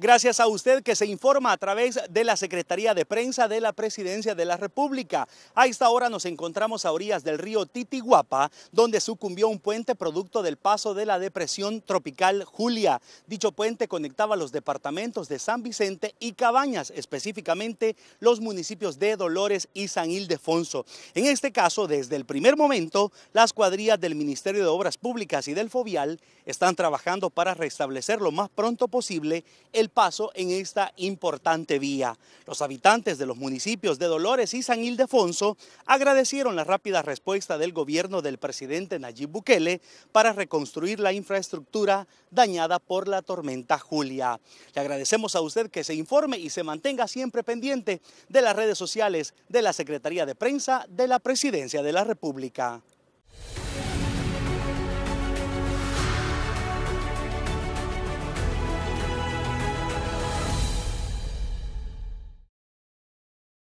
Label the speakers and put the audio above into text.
Speaker 1: Gracias a usted que se informa a través de la Secretaría de Prensa de la Presidencia de la República. A esta hora nos encontramos a orillas del río Titihuapa, donde sucumbió un puente producto del paso de la depresión tropical Julia. Dicho puente conectaba los departamentos de San Vicente y Cabañas, específicamente los municipios de Dolores y San Ildefonso. En este caso, desde el primer momento, las cuadrillas del Ministerio de Obras Públicas y del Fovial están trabajando para restablecer lo más pronto posible el paso en esta importante vía. Los habitantes de los municipios de Dolores y San Ildefonso agradecieron la rápida respuesta del gobierno del presidente Nayib Bukele para reconstruir la infraestructura dañada por la tormenta Julia. Le agradecemos a usted que se informe y se mantenga siempre pendiente de las redes sociales de la Secretaría de Prensa de la Presidencia de la República.